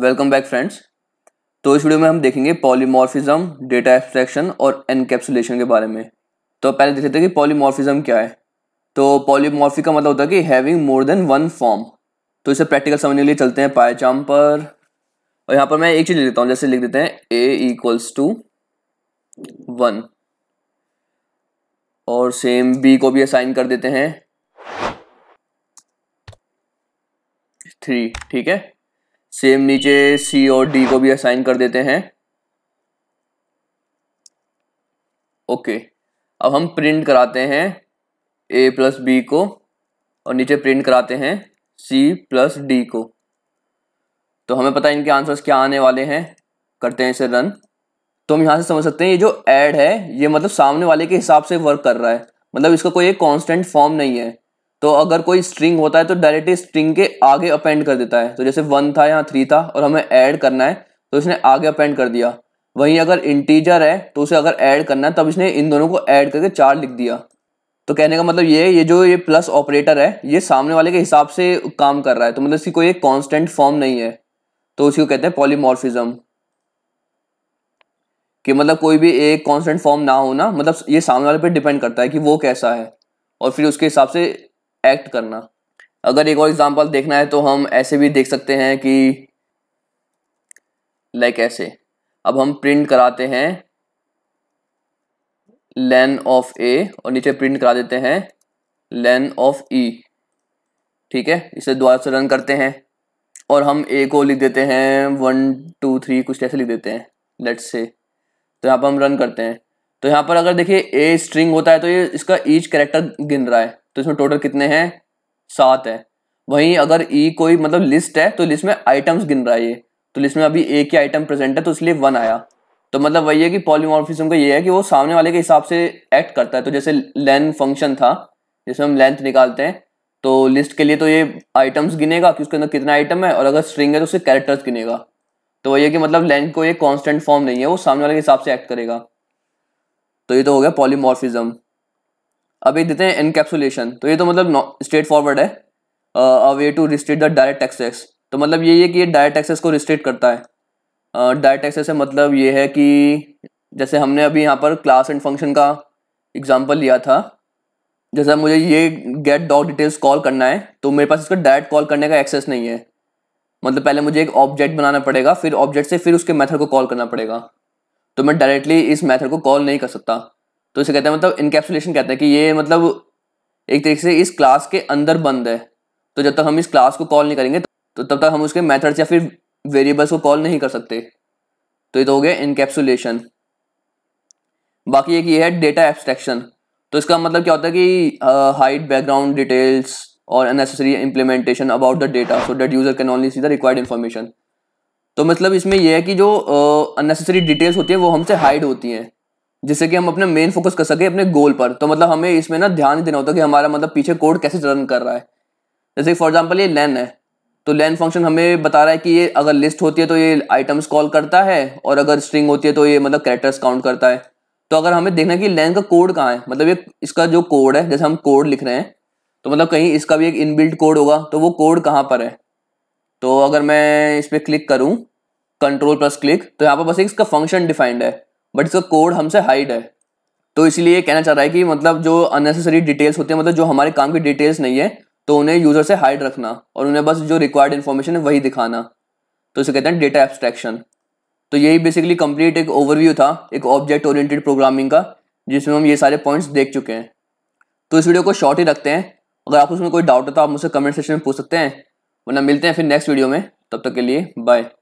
welcome back friends तो इस video में हम देखेंगे पॉलीमॉर्फिज्म डेटा एब्स्ट्रैक्शन और एनकैप्सुलेशन के बारे में तो पहले देख लेते हैं कि पॉलीमॉर्फिज्म क्या है तो पॉलीमॉर्फी का मतलब होता है कि having more than one form तो इसे प्रैक्टिकल समझने के लिए चलते हैं पायचाम पर और यहाँ पर मैं एक चीज़ लिख देता हूँ जैसे लिख देते हैं ए इक्वल्स टू वन और सेम बी को भी असाइन कर देते हैं थ्री ठीक है सेम नीचे सी और डी को भी असाइन कर देते हैं ओके अब हम प्रिंट कराते हैं ए प्लस बी को और नीचे प्रिंट कराते हैं सी प्लस डी को तो हमें पता है इनके आंसर्स क्या आने वाले हैं करते हैं इसे रन तो हम यहाँ से समझ सकते हैं ये जो ऐड है ये मतलब सामने वाले के हिसाब से वर्क कर रहा है मतलब इसका कोई एक कांस्टेंट फॉर्म नहीं है तो अगर कोई स्ट्रिंग होता है तो डायरेक्टली स्ट्रिंग के आगे अपेंड कर देता है तो जैसे वन था या थ्री था और हमें ऐड करना है तो इसने आगे अपेंड कर दिया वहीं अगर इंटीजर है तो उसे अगर ऐड करना है तब इसने इन दोनों को ऐड करके चार लिख दिया तो कहने का मतलब ये ये जो ये प्लस ऑपरेटर है ये सामने वाले के हिसाब से काम कर रहा है तो मतलब इसकी कोई एक कॉन्स्टेंट फॉर्म नहीं है तो उसी को कहते हैं पॉलीमॉर्फिज्म कि मतलब कोई भी एक कॉन्स्टेंट फॉर्म ना होना मतलब ये सामने वाले पर डिपेंड करता है कि वो कैसा है और फिर उसके हिसाब से एक्ट करना अगर एक और एग्जांपल देखना है तो हम ऐसे भी देख सकते हैं कि लाइक ऐसे अब हम प्रिंट कराते हैं लेन ऑफ ए और नीचे प्रिंट करा देते हैं लेन ऑफ ई ठीक है इसे दोबारा से रन करते हैं और हम ए को लिख देते हैं वन टू थ्री कुछ ऐसे लिख देते हैं लेट्स से तो यहाँ पर हम रन करते हैं तो यहाँ पर अगर देखिए ए स्ट्रिंग होता है तो ये इसका ईच कैरेक्टर गिन रहा है तो इसमें टोटल कितने हैं सात है वहीं अगर ई e कोई मतलब लिस्ट है तो लिस्ट में आइटम्स गिन रहा है ये तो लिस्ट में अभी एक ही आइटम प्रेजेंट है तो इसलिए वन आया तो मतलब वही है कि पॉलीमॉर्फिज्म का ये है कि वो सामने वाले के हिसाब से एक्ट करता है तो जैसे लेंथ फंक्शन था जिसमें हम लेंथ निकालते हैं तो लिस्ट के लिए तो ये आइटम्स गिनेगा कि उसके अंदर कितना आइटम है और अगर स्ट्रिंग है तो उससे कैरेक्टर्स गिनेगा तो वही है कि मतलब लेंथ को ये कॉन्स्टेंट फॉर्म नहीं है वो सामने वाले के हिसाब से एक्ट करेगा तो ये तो हो गया पॉलीमॉर्फिज्म अब एक देते हैं इनकेप्सुलेशन तो ये तो मतलब स्ट्रेट फॉरवर्ड है a way to restrict the direct taxes तो मतलब ये है कि ये डायरेक्ट एक्सेस को रिस्ट्रिक्ट करता है डायरेक्ट uh, एक्सेस से मतलब ये है कि जैसे हमने अभी यहाँ पर क्लास एंड फंक्शन का एग्जाम्पल लिया था जैसे मुझे ये गेट डॉग डिटेल्स कॉल करना है तो मेरे पास इसका डायरेक्ट कॉल करने का एक्सेस नहीं है मतलब पहले मुझे एक ऑब्जेक्ट बनाना पड़ेगा फिर ऑब्जेक्ट से फिर उसके मेथड को कॉल करना पड़ेगा तो मैं डायरेक्टली इस मेथड को कॉल नहीं कर सकता तो इसे कहते हैं मतलब इनकेप्सुलेशन कहते हैं कि ये मतलब एक तरीके से इस क्लास के अंदर बंद है तो जब तक हम इस क्लास को कॉल नहीं करेंगे तो तब तक हम उसके मैथड्स या फिर वेरिएबल्स को कॉल नहीं कर सकते तो ये तो हो गया इनकेप्सुलेशन बाकी एक ये है डेटा एब्स्ट्रैक्शन तो इसका मतलब क्या होता है कि हाइट बैकग्राउंड डिटेल्स और unnecessary implementation about the data so that user can only see the required information तो मतलब इसमें यह है कि जो अननेसेसरी uh, डिटेल्स होती है वो हमसे हाइड होती हैं जिससे कि हम अपने मेन फोकस कर सके अपने गोल पर तो मतलब हमें इसमें ना ध्यान देना होता है कि हमारा मतलब पीछे कोड कैसे रन कर रहा है जैसे फॉर एग्जाम्पल ये लेन है तो लेन फंक्शन हमें बता रहा है कि ये अगर लिस्ट होती है तो ये आइटम्स कॉल करता है और अगर स्ट्रिंग होती है तो ये मतलब कैरेक्टर्स काउंट करता है तो अगर हमें देखना है कि लेन का कोड कहाँ है मतलब ये इसका जो कोड है जैसे हम कोड लिख रहे हैं तो मतलब कहीं इसका भी एक इनबिल्ट कोड होगा तो वो कोड कहाँ पर है तो अगर मैं इस पर क्लिक करूँ कंट्रोल प्लस क्लिक तो यहाँ पर बस एक इसका फंक्शन डिफाइंड है बट इसका कोड हमसे हाइड है तो इसलिए कहना चाह रहा है कि मतलब जो अननेसेसरी डिटेल्स होते हैं मतलब जो हमारे काम की डिटेल्स नहीं है तो उन्हें यूज़र से हाइड रखना और उन्हें बस जो रिक्वायर्ड इन्फॉर्मेशन है वही दिखाना तो इसे कहते हैं डेटा एब्स्ट्रैक्शन तो यही बेसिकली कंप्लीट एक ओवरव्यू था एक ऑब्जेक्ट ओरिएंटेड प्रोग्रामिंग का जिसमें हम ये सारे पॉइंट्स देख चुके हैं तो इस वीडियो को शॉर्ट ही रखते हैं अगर आपको उसमें कोई डाउट हो तो आप मुझसे कमेंट सेक्शन में पूछ सकते हैं वरना मिलते हैं फिर नेक्स्ट वीडियो में तब तक के लिए बाय